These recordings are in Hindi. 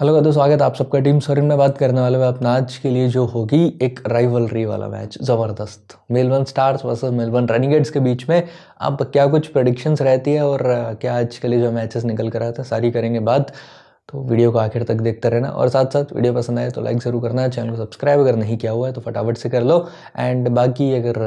हेलो का स्वागत आप सबका टीम सोरेन में बात करने वाले हैं अपना आज के लिए जो होगी एक राइवलरी वाला मैच ज़बरदस्त मेलबर्न स्टार्स वर्सेस मेलबर्न एड्स के बीच में अब क्या कुछ प्रडिक्शंस रहती है और क्या आज के लिए जो मैचेस निकल कर आते हैं सारी करेंगे बात तो वीडियो को आखिर तक देखते रहना और साथ साथ वीडियो पसंद आए तो लाइक ज़रूर करना चैनल को सब्सक्राइब अगर नहीं किया हुआ है तो फटाफट से कर लो एंड बाकी अगर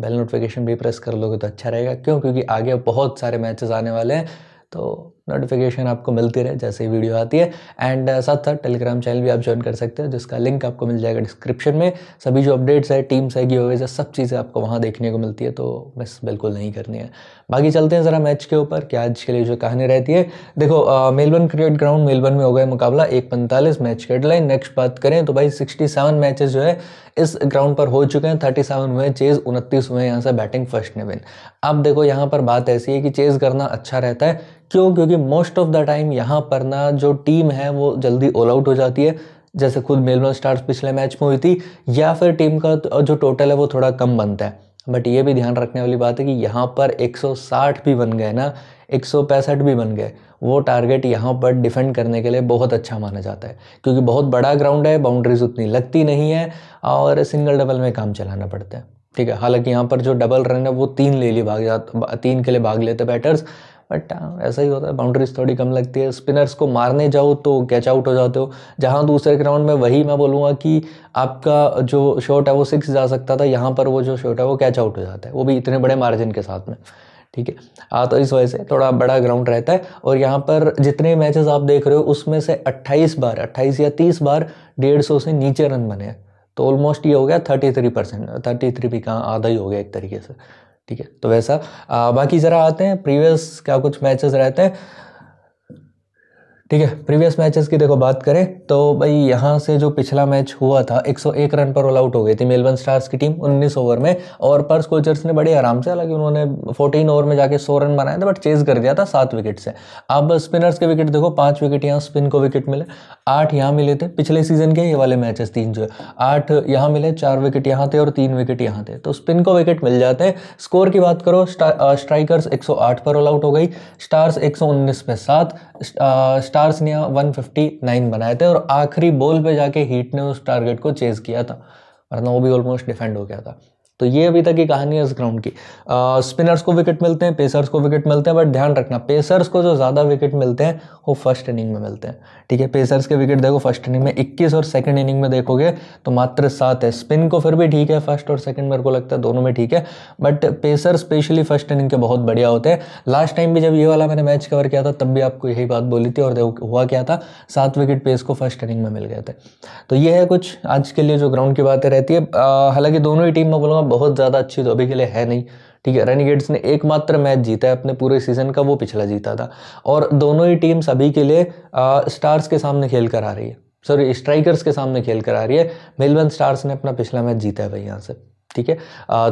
बेल नोटिफिकेशन भी प्रेस कर लोगे तो अच्छा रहेगा क्यों क्योंकि आगे बहुत सारे मैचेस आने वाले हैं तो नोटिफिकेशन आपको मिलती रहे जैसे ही वीडियो आती है एंड साथ साथ टेलीग्राम चैनल भी आप ज्वाइन कर सकते हो जिसका लिंक आपको मिल जाएगा डिस्क्रिप्शन में सभी जो अपडेट्स है टीम्स है गिवेज है सब चीज़ें आपको वहाँ देखने को मिलती है तो मिस बिल्कुल नहीं करनी है बाकी चलते हैं ज़रा मैच के ऊपर क्या आज के लिए जो कहानी रहती है देखो मेलबर्न क्रिकेट ग्राउंड मेलबर्न में हो गया मुकाबला एक पैंतालीस मैच हेडलाइन नेक्स्ट बात करें तो भाई सिक्सटी सेवन मैचेस जो है इस ग्राउंड पर हो चुके हैं थर्टी सेवन हुए चेज उनतीस हुए यहाँ से बैटिंग फर्स्ट ने बिन अब देखो यहाँ पर बात ऐसी है कि चेज करना अच्छा रहता है क्यों क्योंकि मोस्ट ऑफ द टाइम यहाँ पर ना जो टीम है वो जल्दी ऑल आउट हो जाती है जैसे खुद मेलबर्न स्टार्स पिछले मैच में हुई थी या फिर टीम का जो टोटल है वो थोड़ा कम बनता है बट ये भी ध्यान रखने वाली बात है कि यहाँ पर 160 भी बन गए ना एक भी बन गए वो टारगेट यहाँ पर डिफेंड करने के लिए बहुत अच्छा माना जाता है क्योंकि बहुत बड़ा ग्राउंड है बाउंड्रीज उतनी लगती नहीं है और सिंगल डबल में काम चलाना पड़ता है ठीक है हालांकि यहाँ पर जो डबल रन है वो तीन ले लिए भाग जाते तीन के लिए भाग लेते बैटर्स बट uh, ऐसा ही होता है बाउंड्रीज थोड़ी कम लगती है स्पिनर्स को मारने जाओ तो कैच आउट हो जाते हो जहाँ दूसरे ग्राउंड में वही मैं बोलूँगा कि आपका जो शॉट है वो सिक्स जा सकता था यहाँ पर वो जो शॉट है वो कैच आउट हो जाता है वो भी इतने बड़े मार्जिन के साथ में ठीक है हाँ तो इस वजह से थोड़ा बड़ा ग्राउंड रहता है और यहाँ पर जितने मैचेस आप देख रहे हो उसमें से 28 बार 28 या 30 बार डेढ़ सौ से नीचे रन बने हैं तो ऑलमोस्ट ये हो गया 33 परसेंट थर्टी थ्री भी कहाँ आधा ही हो गया एक तरीके से ठीक है तो वैसा आ, बाकी ज़रा आते हैं प्रीवियस क्या कुछ मैचेस रहते हैं ठीक है प्रीवियस मैचेस की देखो बात करें तो भाई यहाँ से जो पिछला मैच हुआ था 101 रन पर ऑल आउट हो गई थी मेलबर्न स्टार्स की टीम 19 ओवर में और पर्स कोचर्स ने बड़े आराम से हालांकि उन्होंने 14 ओवर में जाके 100 रन बनाए थे बट चेज कर दिया था सात विकेट से अब स्पिनर्स के विकेट देखो पाँच विकेट यहाँ स्पिन को विकेट मिले आठ यहाँ मिले थे पिछले सीजन के ये वाले मैचेस तीन जो आठ यहाँ मिले चार विकेट यहाँ थे और तीन विकेट यहाँ थे तो स्पिन को विकेट मिल जाते हैं स्कोर की बात करो स्ट्राइकर्स एक पर ऑल आउट हो गई स्टार्स एक पे सात स्टार्स ने 159 बनाए थे और आखिरी बॉल पे जाके हीट ने उस टारगेट को चेज किया था वरना वो भी ऑलमोस्ट डिफेंड हो गया था तो ये अभी तक की कहानी है इस ग्राउंड की स्पिनर्स को विकेट मिलते हैं पेसर्स को विकेट मिलते हैं बट ध्यान रखना पेसर्स को जो ज़्यादा विकेट मिलते हैं वो फर्स्ट इनिंग में मिलते हैं ठीक है पेसर्स के विकेट देखो फर्स्ट इनिंग में 21 और सेकंड इनिंग में देखोगे तो मात्र सात है स्पिन को फिर भी ठीक है फर्स्ट और सेकंड मेरे को लगता है दोनों में ठीक है but pacer specially first inning के बहुत बढ़िया होते हैं लास्ट टाइम भी जब ये वाला मैंने मैच कवर किया था तब भी आपको यही बात बोली थी और देखो हुआ क्या था सात विकेट पेस को फर्स्ट इनिंग में मिल गए थे तो ये है कुछ आज के लिए जो ग्राउंड की बातें रहती है हालांकि दोनों ही टीम में बोलूँगा बहुत ज़्यादा अच्छी तो अभी के लिए है नहीं ठीक है रेनिगेड्स ने एकमात्र मैच जीता है अपने पूरे सीजन का वो पिछला जीता था और दोनों ही टीम्स अभी के लिए आ, स्टार्स के सामने खेल कर आ रही है सॉरी स्ट्राइकर्स के सामने खेल कर आ रही है मेलबर्न स्टार्स ने अपना पिछला मैच जीता है भाई यहाँ से ठीक है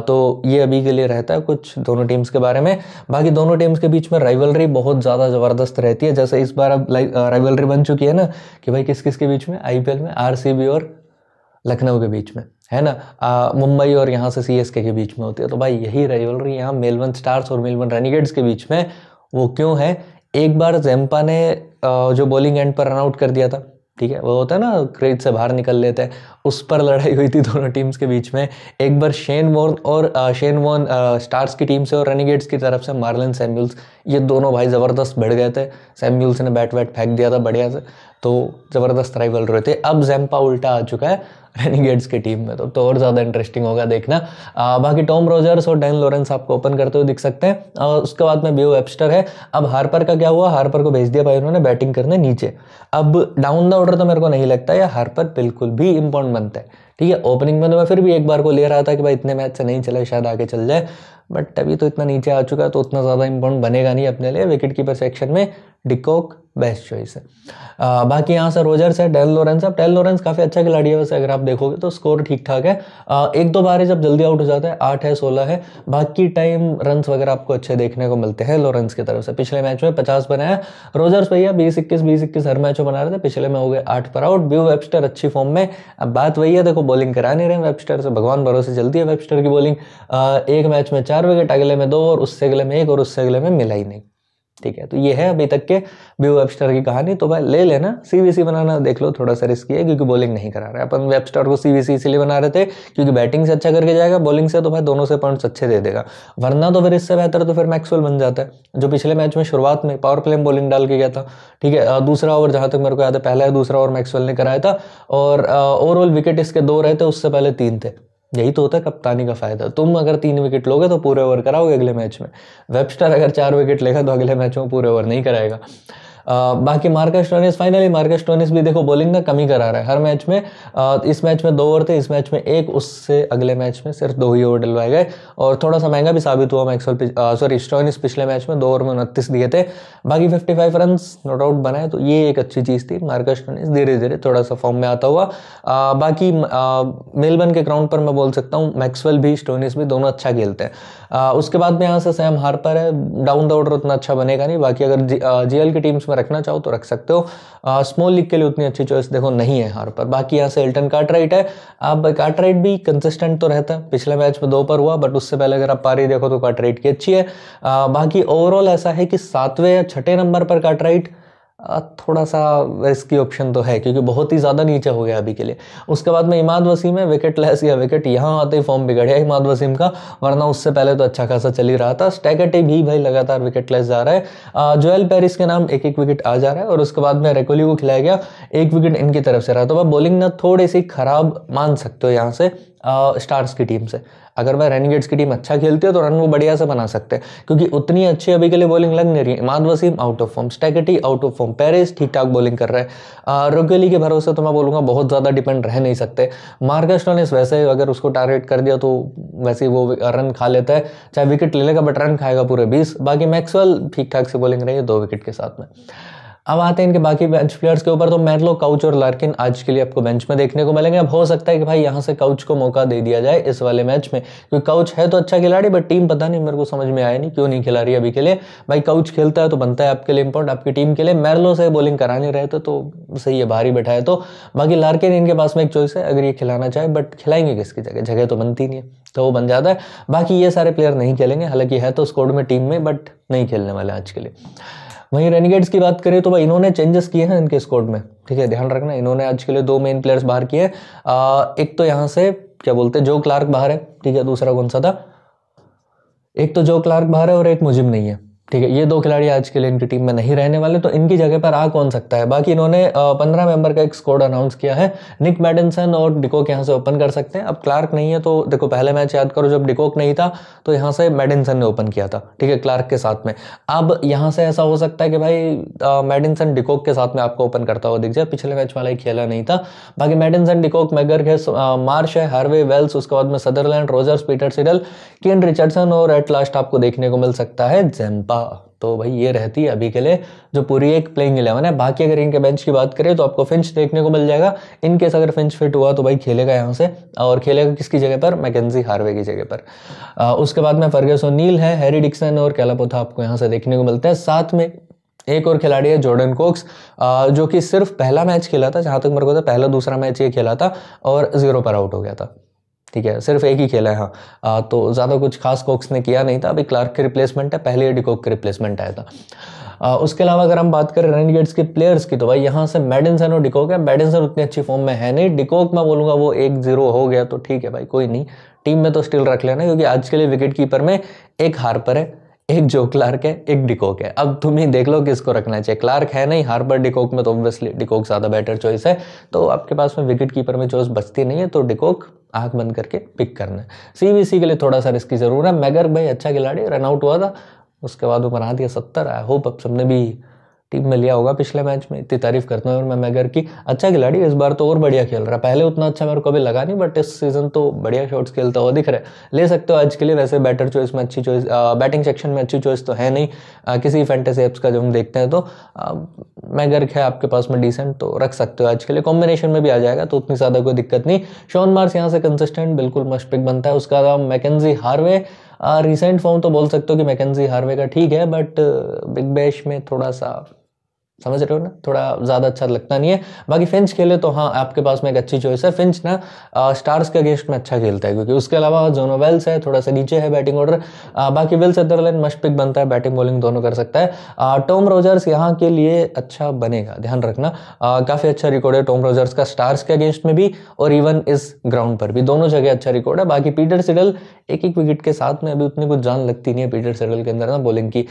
तो ये अभी के लिए रहता है कुछ दोनों टीम्स के बारे में बाकी दोनों टीम्स के बीच में राइवलरी बहुत ज़्यादा ज़बरदस्त रहती है जैसे इस बार अब राइवलरी बन चुकी है ना कि भाई किस किस के बीच में आईपीएल में आरसीबी और लखनऊ के बीच में है ना मुंबई और यहाँ से सी के बीच में होती है तो भाई यही राइवलरी यहाँ मेलबर्न स्टार्स और मेलबर्न रेनिगेट्स के बीच में वो क्यों है एक बार जेम्पा ने जो बॉलिंग एंड पर रनआउट कर दिया था ठीक है वो होता है ना क्रेज से बाहर निकल लेते हैं उस पर लड़ाई हुई थी दोनों टीम्स के बीच में एक बार शेन वॉर्न और शेन वॉर्न स्टार्स की टीम से और रनिगेट्स की तरफ से मार्लिन सैम्यूल्स ये दोनों भाई ज़बरदस्त भिड़ गए थे सैम्यूल्स ने बैट वैट फेंक दिया था बढ़िया से तो ज़बरदस्त राइवल रहे थे अब जैम्पा उल्टा आ चुका है रेनिगेट्स की टीम में तो, तो और ज़्यादा इंटरेस्टिंग होगा देखना आ, बाकी टॉम रोजर्स और डैन लोरेंस आपको ओपन करते हुए दिख सकते हैं और उसके बाद में व्यू वेबस्टर है अब हार्पर का क्या हुआ हार्पर को भेज दिया भाई उन्होंने बैटिंग करने नीचे अब डाउन द ऑर्डर तो मेरे को नहीं लगता या हार्पर बिल्कुल भी इम्पोर्टेंट बनता है ठीक है ओपनिंग में तो मैं फिर भी एक बार को ले रहा था कि भाई इतने मैच से नहीं चले शायद आगे चल जाए बट अभी तो इतना नीचे आ चुका है तो उतना ज़्यादा इम्पोर्टेंट बनेगा नहीं अपने लिए विकेट कीपर सेक्शन में डिकॉक बेस्ट चॉइस है आ, बाकी यहाँ से रोजर्स है टेल लोरेंस अब टेल लोरेंस काफ़ी अच्छा खिलाड़ी है वैसे अगर आप देखोगे तो स्कोर ठीक ठाक है आ, एक दो बार जब जल्दी आउट हो जाता है आठ है सोलह है बाकी टाइम रन्स वगैरह आपको अच्छे देखने को मिलते हैं लोरेंस की तरफ से पिछले मैच में पचास बनाया रोजर्स भैया बीस इक्कीस बीस इक्कीस हर मैच बना रहे थे पिछले में हो गए आठ पर आउट ब्यू वेबस्टर अच्छी फॉर्म में अब बात वही है देखो बॉलिंग करा नहीं रहे वेबस्टर से भगवान भरोसे चलती है वेबस्टर की बॉलिंग एक मैच में चार विकेट अगले में दो और उससे अगले में एक और उससे अगले में मिला ही नहीं ठीक है तो ये है अभी तक के ब्यू वेबस्टर की कहानी तो भाई ले लेना सीवीसी बनाना देख लो थोड़ा सा रिस्की है क्योंकि बॉलिंग नहीं करा रहा है अपन वेबस्टर को सीवीसी इसलिए बना रहे थे क्योंकि बैटिंग से अच्छा करके जाएगा बॉलिंग से तो भाई दोनों से पॉइंट्स अच्छे दे देगा वरना तो फिर इससे बेहतर तो फिर मैक्सवेल बन जाता है जो पिछले मैच में शुरुआत में पावर प्ले में बॉलिंग डाल के गया था ठीक है दूसरा ओवर जहाँ तक मेरे को याद है पहला है दूसरा ओवर मैक्सवेल ने कराया था और ओवरऑल विकेट इसके दो रहे थे उससे पहले तीन थे यही तो होता है कप्तानी का फायदा तुम अगर तीन विकेट लोगे तो पूरे ओवर कराओगे अगले मैच में वेबस्टर अगर चार विकेट लेगा तो अगले मैच में पूरे ओवर नहीं कराएगा बाकी Marcus Stoinis finally Marcus Stoinis भी देखो बॉलिंग ना कमी करा रहा है हर मैच में आ, इस मैच में दो ओवर थे इस मैच में एक उससे अगले मैच में सिर्फ दो ही ओवर डलवाए गए और थोड़ा सा महंगा भी साबित हुआ मैक्सवेल सॉरी स्टोनिस पिछले मैच में दो ओवर में उनतीस दिए थे बाकी fifty five run not out बनाए तो ये एक अच्छी चीज़ थी मार्कस टोनिस धीरे धीरे थोड़ा सा फॉर्म में आता हुआ बाकी मेलबर्न के ग्राउंड पर मैं बोल सकता हूँ मैक्सवेल भी स्टोनिस भी दोनों अच्छा खेलते हैं उसके बाद में यहाँ से सैम पर है डाउन द ऑर्डर उतना अच्छा बनेगा नहीं बाकी अगर जी, जी की टीम्स में रखना चाहो तो रख सकते हो स्मॉल लीग के लिए उतनी अच्छी चॉइस देखो नहीं है हार पर बाकी यहाँ से एल्टन कार्टराइट है अब कार्टराइट भी कंसिस्टेंट तो रहता है पिछले मैच में दो पर हुआ बट उससे पहले अगर आप पारी देखो तो कार्टराइट की अच्छी है बाकी ओवरऑल ऐसा है कि सातवें या छठे नंबर पर कार्टराइट थोड़ा सा रिस्की ऑप्शन तो है क्योंकि बहुत ही ज़्यादा नीचे हो गया अभी के लिए उसके बाद में इमाद वसीम है विकेट लेस या विकेट यहाँ आते ही फॉर्म बिगड़ गया इमाद वसीम का वरना उससे पहले तो अच्छा खासा चल ही रहा था स्टैकेटे भी भाई लगातार विकेट लेस जा रहा है जोएल पेरिस के नाम एक एक विकेट आ जा रहा है और उसके बाद में रेकोली को खिलाया गया एक विकेट इनकी तरफ से रहा तो वह बॉलिंग ना थोड़ी सी खराब मान सकते हो यहाँ से स्टार्स की टीम से अगर वह रनगेट्स की टीम अच्छा खेलती है तो रन वो बढ़िया से बना सकते हैं क्योंकि उतनी अच्छी अभी के लिए बॉलिंग लग नहीं रही है Imad Wasim out of form Steketee out of form Paris ठीक ठाक बॉलिंग कर रहे हैं रोगली के भरोसे तो मैं बोलूँगा बहुत ज़्यादा डिपेंड रह नहीं सकते मार्कस टोनिस वैसे अगर उसको टारगेट कर दिया तो वैसे वो रन खा लेता है चाहे विकेट ले लेगा बट रन खाएगा पूरे बीस बाकी मैक्सवेल ठीक ठाक से बॉलिंग रही है दो विकेट के साथ में अब आते हैं इनके बाकी बेंच प्लेयर्स के ऊपर तो मैटलो काउच और लार्किन आज के लिए आपको बेंच में देखने को मिलेंगे अब हो सकता है कि भाई यहाँ से काउच को मौका दे दिया जाए इस वाले मैच में क्योंकि काउच है तो अच्छा खिलाड़ी बट टीम पता नहीं मेरे को समझ में आया नहीं क्यों नहीं खिला रही अभी के लिए भाई काउच खेलता है तो बनता है आपके लिए इंपॉर्ट आपकी टीम के लिए मैरलो से बॉलिंग करा नहीं रहे तो सही है बाहर ही बैठा है तो बाकी लार्किन इनके पास में एक चॉइस है अगर ये खिलाना चाहे बट खिलाएंगे किसकी जगह जगह तो बनती नहीं है तो वो बन जाता है बाकी ये सारे प्लेयर नहीं खेलेंगे हालांकि है तो स्कोड में टीम में बट नहीं खेलने वाले आज के लिए वहीं रेनिगेट्स की बात करें तो भाई इन्होंने चेंजेस किए हैं इनके स्कोड में ठीक है ध्यान रखना इन्होंने आज के लिए दो मेन प्लेयर्स बाहर किए एक तो यहाँ से क्या बोलते हैं जो क्लार्क बाहर है ठीक है दूसरा कौन सा था एक तो जो क्लार्क बाहर है और एक मुजिम नहीं है ठीक है ये दो खिलाड़ी आज के लिए इनकी टीम में नहीं रहने वाले तो इनकी जगह पर आ कौन सकता है बाकी इन्होंने पंद्रह मेंबर का एक स्कोड अनाउंस किया है निक मैडनसन और डिकोक यहाँ से ओपन कर सकते हैं अब क्लार्क नहीं है तो देखो पहले मैच याद करो जब डिकोक नहीं था तो यहाँ से मैडिनसन ने ओपन किया था ठीक है क्लार्क के साथ में अब यहाँ से ऐसा हो सकता है कि भाई मैडिनसन डिकोक के साथ में आपको ओपन करता हुआ दिख जाए पिछले मैच वाला ही खेला नहीं था बाकी मैडिनसन डिकोक मैगर मार्श है हार्वे वेल्स उसके बाद में Sutherland Rogers Peter Siddle Kane Richardson और एट लास्ट आपको देखने को मिल सकता है जेम्पा तो भाई ये रहती है अभी के लिए जो पूरी एक प्लेइंग इलेवन है बाकी अगर इनके बेंच की बात करें तो आपको फिंच देखने को मिल जाएगा इनकेस अगर फिंच फिट हुआ तो भाई खेलेगा यहाँ से और खेलेगा किसकी जगह पर मैकेजी हार्वे की जगह पर आ, उसके बाद में फर्गेसो नील है हैरी डिक्सन और कैलापोथा आपको यहाँ से देखने को मिलते हैं साथ में एक और खिलाड़ी है जॉर्डन कोक्स जो कि सिर्फ पहला मैच खेला था जहाँ तक मेरे को था पहला दूसरा मैच ये खेला था और जीरो पर आउट हो गया था ठीक है सिर्फ एक ही खेला है हाँ आ, तो ज़्यादा कुछ खास कोक्स ने किया नहीं था अभी क्लार्क की रिप्लेसमेंट है पहले डिकोक के रिप्लेसमेंट आया था आ, उसके अलावा अगर हम बात करें रेनगेट्स के प्लेयर्स की तो भाई यहाँ से मेडिनसन और डिकोक है मेडिनसन उतनी अच्छी फॉर्म में है नहीं डिकोक मैं बोलूँगा वो एक जीरो हो गया तो ठीक है भाई कोई नहीं टीम में तो स्टिल रख लेना क्योंकि आज के लिए विकेट कीपर में एक हार पर है एक जो क्लार्क है एक डिकोक है अब तुम ही देख लो किसको रखना चाहिए क्लार्क है नहीं हार्बर डिकोक में तो ऑब्वियसली डिकोक ज़्यादा बेटर चॉइस है तो आपके पास में विकेट कीपर में चॉइस बचती नहीं है तो डिकोक आंख बंद करके पिक करना है सीबीसी के लिए थोड़ा सा इसकी ज़रूर है मैगर भाई अच्छा खिलाड़ी रनआउट हुआ था उसके बाद वो बना दिया सत्तर आई होप अब सबने भी टीम में लिया होगा पिछले मैच में इतनी तारीफ करता हूँ मैं मैगर की अच्छा खिलाड़ी इस बार तो और बढ़िया खेल रहा है पहले उतना अच्छा मेरे को भी लगा नहीं बट इस सीजन तो बढ़िया शॉट्स खेलता हुआ दिख रहा है ले सकते हो आज के लिए वैसे बैटर चॉइस में अच्छी चॉइस बैटिंग सेक्शन में अच्छी चॉइस तो है नहीं आ, किसी फैंटेसी एप्स का जब हम देखते हैं तो मैगर है आपके पास में डिसेंट तो रख सकते हो आज के लिए कॉम्बिनेशन में भी आ जाएगा तो उतनी ज़्यादा कोई दिक्कत नहीं शॉन मार्स यहाँ से कंसिस्टेंट बिल्कुल मस्ट पिक बनता है उसका नाम मैकेजी हार्वे रिसेंट फॉर्म तो बोल सकते हो कि मैकेजी हार्वे का ठीक है बट बिग बैश में थोड़ा सा समझ रहे हो ना थोड़ा ज़्यादा अच्छा लगता नहीं है बाकी फिंच खेले तो हाँ आपके पास में एक अच्छी चॉइस है फिंच ना आ, स्टार्स के अगेंस्ट में अच्छा खेलता है क्योंकि उसके अलावा जोनो वेल्स है थोड़ा सा नीचे है बैटिंग ऑर्डर बाकी विल्स अदरलैंड मस्ट पिक बनता है बैटिंग बॉलिंग दोनों कर सकता है टॉम रोजर्स यहाँ के लिए अच्छा बनेगा ध्यान रखना काफ़ी अच्छा रिकॉर्ड है टॉम रोजर्स का स्टार्स के अगेंस्ट में भी और इवन इस ग्राउंड पर भी दोनों जगह अच्छा रिकॉर्ड है बाकी पीटर सिडल एक एक विकेट के साथ में अभी उतनी कुछ जान लगती नहीं है पीटर सिडल के अंदर ना बॉलिंग की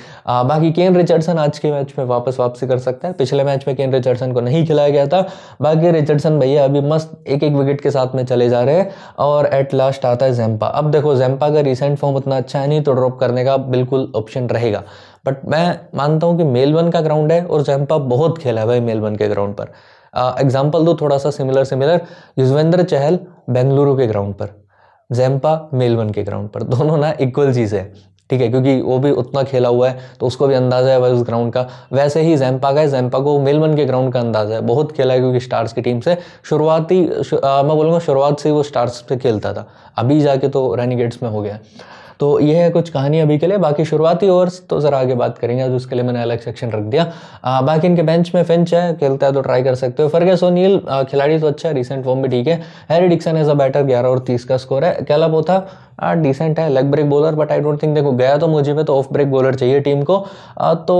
बाकी केन रिचर्डसन आज के मैच में वापस वापसी कर सकते सकते हैं पिछले मैच में केन रिचर्डसन को नहीं खिलाया गया था बाकी रिचर्डसन भैया अभी मस्त एक एक विकेट के साथ में चले जा रहे हैं और एट लास्ट आता है जैम्पा अब देखो जैम्पा का रिसेंट फॉर्म उतना अच्छा है नहीं तो ड्रॉप करने का बिल्कुल ऑप्शन रहेगा बट मैं मानता हूँ कि मेलबर्न का ग्राउंड है और जैम्पा बहुत खेला है भाई मेलबर्न के ग्राउंड पर एग्जाम्पल दो थोड़ा सा सिमिलर सिमिलर युजवेंद्र चहल बेंगलुरु के ग्राउंड पर जैम्पा मेलबर्न के ग्राउंड पर दोनों ना इक्वल चीज़ है ठीक है क्योंकि वो भी उतना खेला हुआ है तो उसको भी अंदाजा है भाई उस ग्राउंड का वैसे ही जैम्पा का है जैम्पा को मेलबर्न के ग्राउंड का अंदाजा है बहुत खेला है क्योंकि स्टार्स की टीम से शुरुआती शु, मैं बोलूँगा शुरुआत से ही वो स्टार्स से खेलता था अभी जाके तो रैनी गेट्स में हो गया तो ये है कुछ कहानी अभी के लिए बाकी शुरुआती ओवर्स तो ज़रा आगे बात करेंगे तो उसके लिए मैंने अलग सेक्शन रख दिया आ, बाकी इनके बेंच में फिंच है खेलता है तो ट्राई कर सकते हो फर्गे सोनील खिलाड़ी तो अच्छा है रिसेंट फॉर्म भी ठीक है Harry Dixon as a batter ग्यारह और तीस का स्कोर है था डिसेंट हाँ, है leg break bowler but I don't think देखो गया तो मुझे में तो ऑफ ब्रेक बॉलर चाहिए टीम को तो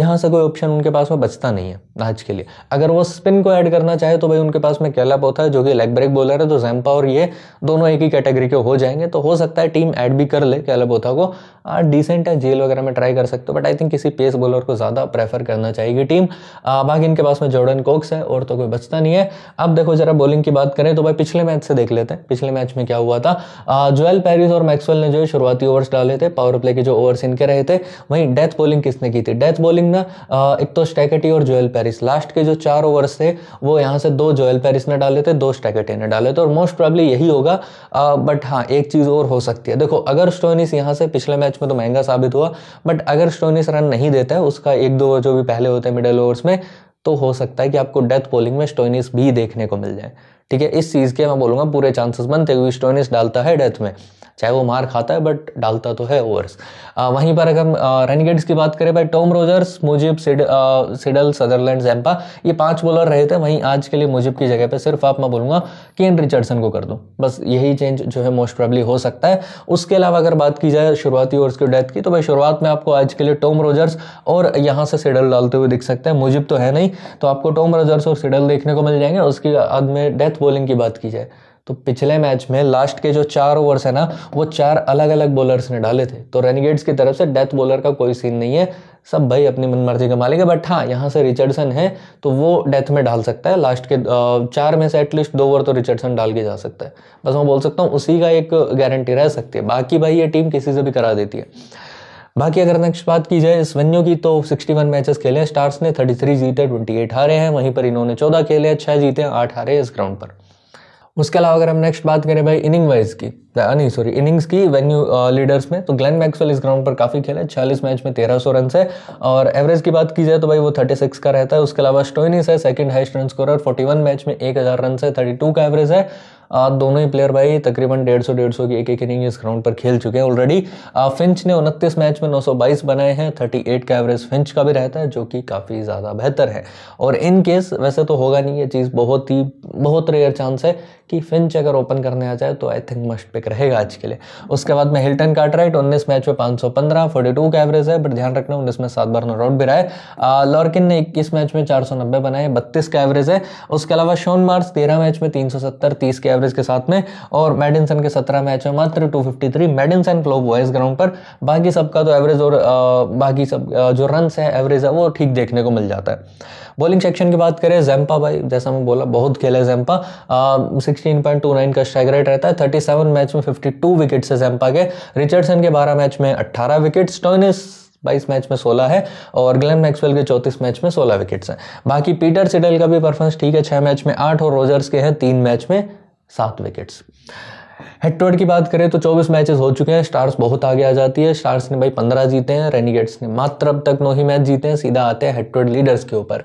यहाँ से कोई ऑप्शन उनके पास में बचता नहीं है आज के लिए अगर वो स्पिन को ऐड करना चाहे तो भाई उनके पास में केला पोथा है जो कि लेग ब्रेक बॉलर है तो जैम्पा और ये दोनों एक ही कैटेगरी के हो जाएंगे तो हो सकता है टीम ऐड भी कर ले केला पोथा को डिसेंट है जेल वगैरह में ट्राई कर सकते हो बट आई थिंक किसी पेस बॉलर को ज़्यादा प्रेफर करना चाहेगी टीम बाकी इनके पास में जॉर्डन कोक्स है और तो कोई बचता नहीं है अब देखो जरा बॉलिंग की बात करें तो भाई पिछले मैच से देख लेते हैं पिछले मैच में क्या हुआ था ज्वेल पैरी डेविस और मैक्सवेल ने जो है शुरुआती ओवर्स डाले थे पावर प्ले के जो ओवर्स इनके रहे थे वहीं डेथ बॉलिंग किसने की थी डेथ बॉलिंग ना एक तो स्टैकेटी और जोएल पेरिस लास्ट के जो चार ओवर्स थे वो यहाँ से दो जोएल पेरिस ने डाले थे दो स्टैकेटी ने डाले थे और मोस्ट प्रॉब्ली यही होगा बट हाँ एक चीज़ और हो सकती है देखो अगर स्टोनिस यहाँ से पिछले मैच में तो महंगा साबित हुआ बट अगर स्टोनिस रन नहीं देता है उसका एक दो जो भी पहले होते हैं मिडल ओवर्स में तो हो सकता है कि आपको डेथ बॉलिंग में स्टोनिस भी देखने को मिल जाए ठीक है इस चीज़ के मैं बोलूँगा पूरे चांसेस बनते हुए स्टोनिस डालता है डेथ में चाहे वो मार खाता है बट डालता तो है ओवर्स वहीं पर अगर हम रेनिगेट्स की बात करें भाई टॉम रोजर्स मुजिब सिड, सिडल सदरलैंड जैम्पा ये पांच बॉलर रहे थे वहीं आज के लिए मुजिब की जगह पर सिर्फ आप मैं बोलूँगा केन रिचर्डसन को कर दूँ बस यही चेंज जो है मोस्ट प्रॉब्ली हो सकता है उसके अलावा अगर बात की जाए शुरुआती ओवर्स की डेथ की तो भाई शुरुआत में आपको आज के लिए टॉम रोजर्स और यहाँ से सिडल डालते हुए दिख सकते हैं मुजिब तो है नहीं तो आपको टॉम रोजर्स और सिडल देखने को मिल जाएंगे उसके बाद में डेथ बॉलिंग की बात की जाए तो पिछले मैच में लास्ट के जो चार ओवर्स है ना वो चार अलग अलग बॉलर्स ने डाले थे तो रेनिगेट्स की तरफ से डेथ बॉलर का कोई सीन नहीं है सब भाई अपनी मनमर्जी का मालिक है बट हाँ यहाँ से रिचर्डसन है तो वो डेथ में डाल सकता है लास्ट के चार में से एटलीस्ट दो ओवर तो रिचर्डसन डाल के जा सकता है बस मैं बोल सकता हूँ उसी का एक गारंटी रह सकती है बाकी भाई ये टीम किसी से भी करा देती है बाकी अगर नेक्स्ट बात की जाए इस वेन्यू की तो 61 मैचेस खेले हैं स्टार्स ने 33 जीते 28 हारे हैं वहीं पर इन्होंने 14 खेले हैं 6 जीते हैं आठ हारे इस ग्राउंड पर उसके अलावा अगर हम नेक्स्ट बात करें भाई इनिंग वाइज की नहीं सॉरी इनिंग्स की वेन्यू लीडर्स में तो ग्लेन मैक्सवेल इस ग्राउंड पर काफ़ी खेले छियालीस मैच में तेरह सौ रन है और एवरेज की बात की जाए तो भाई वो थर्टी सिक्स का रहता है उसके अलावा स्टोइनिस है second highest run score forty one match में एक हज़ार रन है थर्टी टू का एवरेज है दोनों ही प्लेयर भाई तकरीबन डेढ़ सौ डेढ़ सौ की एक एक इनिंग इस ग्राउंड पर खेल चुके हैं ऑलरेडी फिंच ने उनतीस मैच में 922 बनाए हैं 38 का एवरेज फिंच का भी रहता है जो कि काफ़ी ज़्यादा बेहतर है और इन केस वैसे तो होगा नहीं ये चीज़ बहुत ही बहुत रेयर चांस है कि फिंच अगर ओपन करने आ जाए तो आई थिंक मस्ट पिक रहेगा आज के लिए उसके बाद में हिल्टन कार्टराइट उन्नीस मैच में पाँच सौ पंद्रह फोर्टी टू का एवरेज है बट ध्यान रखना उन्नीस में सात बार नॉट आउट भी रहा है लॉर्किन ने इक्कीस मैच में चार सौ नब्बे बनाए बत्तीस का एवरेज है उसके अलावा शोन मार्स तेरह मैच में तीन सौ सत्तर तीस के एवरेज सर्विस के साथ में और मेडिनसन के सत्रह मैच में मात्र टू फिफ्टी थ्री मेडिनसन क्लोब हुआ इस ग्राउंड पर बाकी सबका तो एवरेज और बाकी सब जो रन है एवरेज है वो ठीक देखने को मिल जाता है बॉलिंग सेक्शन की बात करें जैम्पा भाई जैसा मैं बोला बहुत खेले Zampa sixteen point two nine का स्ट्राइक रेट रहता है थर्टी सेवन मैच में फिफ्टी टू विकेट्स है जैम्पा के रिचर्डसन के बारह मैच में अट्ठारह विकेट्स टोनिस बाईस मैच में सोलह है और ग्लेन मैक्सवेल के चौंतीस मैच में सोलह विकेट्स हैं बाकी पीटर सिडल का भी परफॉर्मेंस ठीक है छः मैच में आठ और रोजर्स के हैं तीन मैच में south wickets head to head की बात करें तो 24 मैचेस हो चुके हैं स्टार्स बहुत आगे आ जाती है स्टार्स ने भाई 15 जीते हैं रेनिगेट्स ने मात्र अब तक नौ ही मैच जीते हैं सीधा आते हैं हेड टू हेड लीडर्स के ऊपर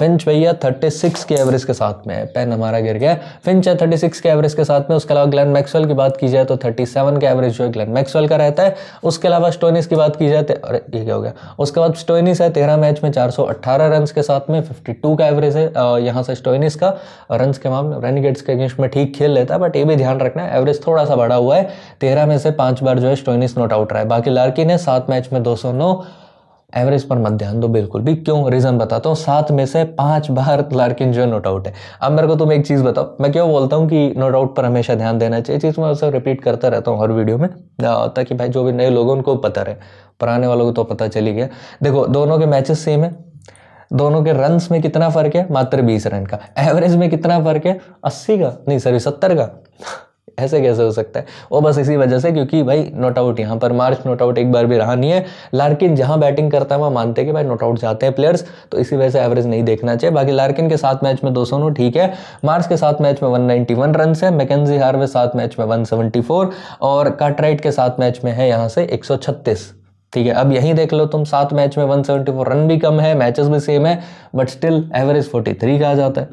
फिंच भैया 36 के एवरेज के साथ में है पेन हमारा गिर गया फिंच है सिक्स के एवरेज के साथ में उसके अलावा ग्लैन मैक्सवेल की बात की जाए तो सेवन का एवरेज जो है ग्लैन मैक्सवेल का रहता है उसके अलावा स्टोनिस की बात की जाए अरे ये क्या हो गया उसके बाद स्टोनिस है तेरह मैच में चार रन के साथ में फिफ्टी का एवरेज है यहाँ से स्टोनिस का रन के मामले रेनिगेट्स के अगेंस्ट में ठीक खेल लेता है बट ये भी ध्यान रखना है एवरेज एवरेज थोड़ा सा बढ़ा हुआ है तेरह में से पांच बार जो है स्टोइनिस नॉट आउट रहा है बाकी लार्किन है सात मैच में दो सौ नौ एवरेज पर मत ध्यान दो बिल्कुल भी क्यों रीज़न बताता हूँ सात में से पांच बार लार्किन जो है नोट आउट है अब मेरे को तुम एक चीज़ बताओ मैं क्यों बोलता हूँ कि नोट आउट पर हमेशा ध्यान देना चाहिए चीज़ मैं उसे रिपीट करता रहता हूँ हर वीडियो में ताकि भाई जो भी नए लोग हैं उनको पता रहे पुराने वालों को तो पता चली गया देखो दोनों के मैचेस सेम है दोनों के रन में कितना फ़र्क है मात्र बीस रन का एवरेज में कितना फ़र्क है अस्सी का नहीं सॉरी सत्तर का ऐसे कैसे हो सकता है वो बस इसी वजह से क्योंकि भाई नॉट आउट यहाँ पर मार्च नॉट आउट एक बार भी रहा नहीं है लार्किन जहाँ बैटिंग करता है वहाँ मानते हैं कि भाई नॉट आउट जाते हैं प्लेयर्स तो इसी वजह से एवरेज नहीं देखना चाहिए बाकी लार्किन के साथ मैच में दो सौ ठीक है मार्च के साथ मैच में वन नाइन्टी वन रन है मैकेजी में सात मैच में वन सेवेंटी फोर और काटराइट के सात मैच में है यहाँ से एक सौ छत्तीस ठीक है अब यही देख लो तुम सात मैच में 174 रन भी कम है मैचेस भी सेम है बट स्टिल एवरेज 43 का आ जाता है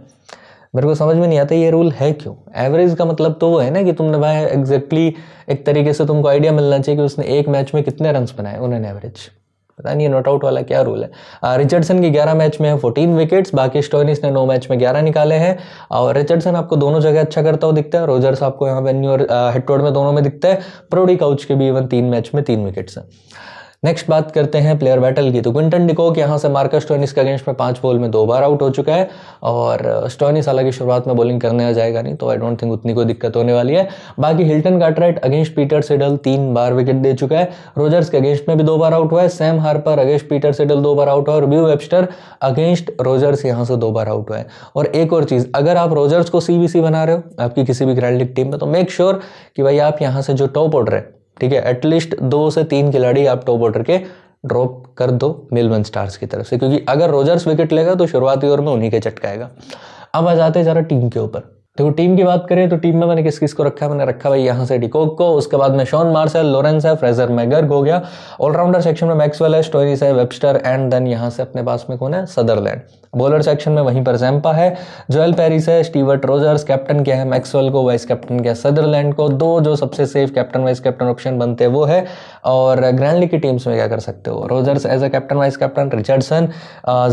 मेरे को समझ में नहीं आता ये रूल है क्यों एवरेज का मतलब तो वो है ना कि तुमने भाई एग्जैक्टली exactly एक तरीके से तुमको आइडिया मिलना चाहिए कि उसने एक मैच में कितने रन बनाए उन्होंने एवरेज पता नहीं नॉट आउट वाला क्या रूल है रिचर्डसन की 11 मैच में है फोर्टीन विकेट्स बाकी स्टोनिस ने 9 मैच में 11 निकाले हैं और रिचर्डसन आपको दोनों जगह अच्छा करता हुआ दिखता है रोजर्स आपको यहाँ पे और हेड में दोनों में दिखता है प्रोडी काउच के भी इवन तीन मैच में तीन विकेट्स हैं नेक्स्ट बात करते हैं प्लेयर बैटल की तो क्विंटन डिकोक यहाँ से मार्कस स्टोनिस के अगेंस्ट में पांच बॉल में दो बार आउट हो चुका है और स्टोनिस हालांकि शुरुआत में बॉलिंग करने आ जाएगा नहीं तो आई डोंट थिंक उतनी कोई दिक्कत होने वाली है बाकी Hilton Cartwright against Peter Siddle तीन बार विकेट दे चुका है रोजर्स के अगेंस्ट में भी दो बार आउट हुआ है Sam Harper against Peter Siddle दो बार आउट हुआ और ब्यू वेबस्टर अगेंस्ट रोजर्स यहाँ से दो बार आउट हुआ है और एक और चीज़ अगर आप रोजर्स को सी बना रहे हो आपकी किसी भी ग्रैंड लीग टीम में तो मेक श्योर कि भाई आप यहाँ से जो टॉप ऑर्डर है ठीक है एटलीस्ट दो से तीन खिलाड़ी आप टॉप ऑर्डर के ड्रॉप कर दो मेलबर्न स्टार्स की तरफ से क्योंकि अगर रोजर्स विकेट लेगा तो शुरुआती ओवर में उन्हीं के चटकाएगा अब आ जाते हैं जरा टीम के ऊपर देखो टीम की बात करें तो टीम में मैंने किस किस को रखा मैंने रखा भाई यहाँ से डिकोक को उसके बाद में शॉन मार्स है लोरेंस है फ्रेजर मैगर हो गया ऑलराउंडर सेक्शन में मैक्सवेल है स्टोरीस है वेबस्टर एंड देन यहाँ से अपने पास में कौन है सदरलैंड बॉलर सेक्शन में वहीं पर जैम्पा है जोएल पेरिस है स्टीवर्ट रोजर्स कैप्टन क्या है मैक्सवेल को वाइस कैप्टन क्या है सदरलैंड को दो जो सबसे safe captain vice captain option बनते हैं वो है और ग्रैंडली की टीम्स में क्या कर सकते हो Rogers as a captain vice captain Richardson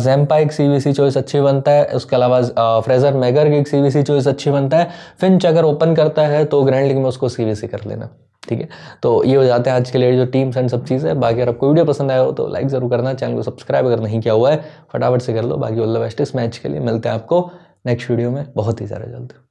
Zampa एक सीवीसी चॉइस अच्छी बनता है उसके अलावा फ्रेजर uh, की एक सी चॉइस अच्छी लक्ष्य बनता है फिंच अगर ओपन करता है तो ग्रैंड लीग में उसको सीबीसी कर लेना ठीक है तो ये हो जाते हैं आज के लिए जो टीम्स एंड सब चीज़ है बाकी अगर आपको वीडियो पसंद आया हो तो लाइक ज़रूर करना चैनल को सब्सक्राइब अगर नहीं किया हुआ है फटाफट से कर लो बाकी ऑल द बेस्ट इस मैच के लिए मिलते हैं आपको नेक्स्ट वीडियो में बहुत ही ज़्यादा जल्दी